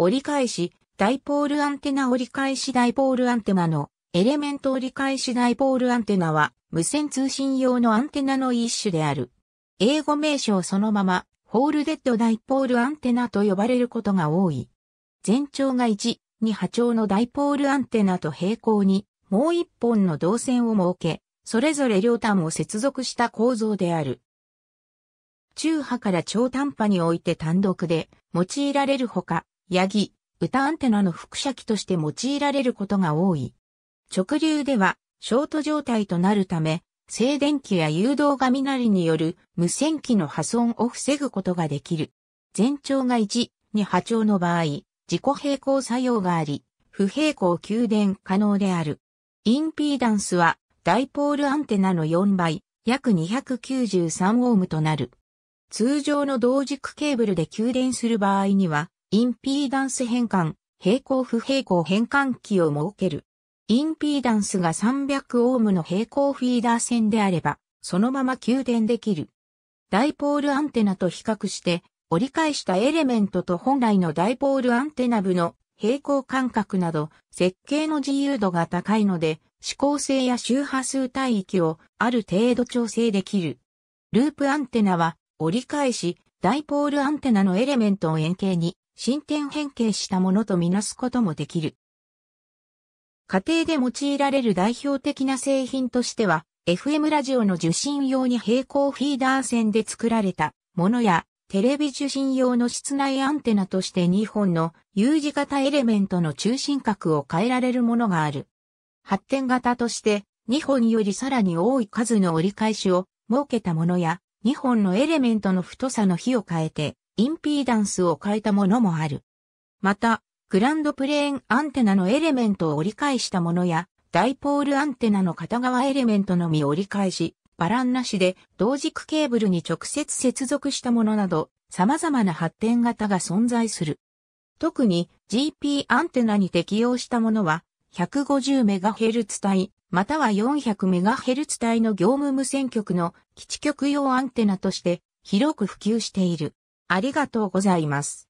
折り返し、ダイポールアンテナ折り返しダイポールアンテナのエレメント折り返しダイポールアンテナは無線通信用のアンテナの一種である。英語名称そのまま、ホールデッドダイポールアンテナと呼ばれることが多い。全長が1、2波長のダイポールアンテナと平行に、もう一本の導線を設け、それぞれ両端を接続した構造である。中波から超短波において単独で用いられるほか、ヤギ、歌アンテナの副写機として用いられることが多い。直流では、ショート状態となるため、静電気や誘導が雷による無線機の破損を防ぐことができる。全長が1、2波長の場合、自己平行作用があり、不平衡給電可能である。インピーダンスは、ダイポールアンテナの4倍、約293オームとなる。通常の同軸ケーブルで給電する場合には、インピーダンス変換、平行不平行変換器を設ける。インピーダンスが300オームの平行フィーダー線であれば、そのまま給電できる。ダイポールアンテナと比較して、折り返したエレメントと本来のダイポールアンテナ部の平行間隔など、設計の自由度が高いので、指向性や周波数帯域をある程度調整できる。ループアンテナは折り返し、ダイポールアンテナのエレメントを円形に進展変形したものとみなすこともできる。家庭で用いられる代表的な製品としては、FM ラジオの受信用に平行フィーダー線で作られたものや、テレビ受信用の室内アンテナとして2本の U 字型エレメントの中心角を変えられるものがある。発展型として2本よりさらに多い数の折り返しを設けたものや2本のエレメントの太さの比を変えてインピーダンスを変えたものもある。また、グランドプレーンアンテナのエレメントを折り返したものや、ダイポールアンテナの片側エレメントのみ折り返し、バランなしで同軸ケーブルに直接接続したものなど、様々な発展型が存在する。特に GP アンテナに適用したものは、150MHz 帯、または 400MHz 帯の業務無線局の基地局用アンテナとして広く普及している。ありがとうございます。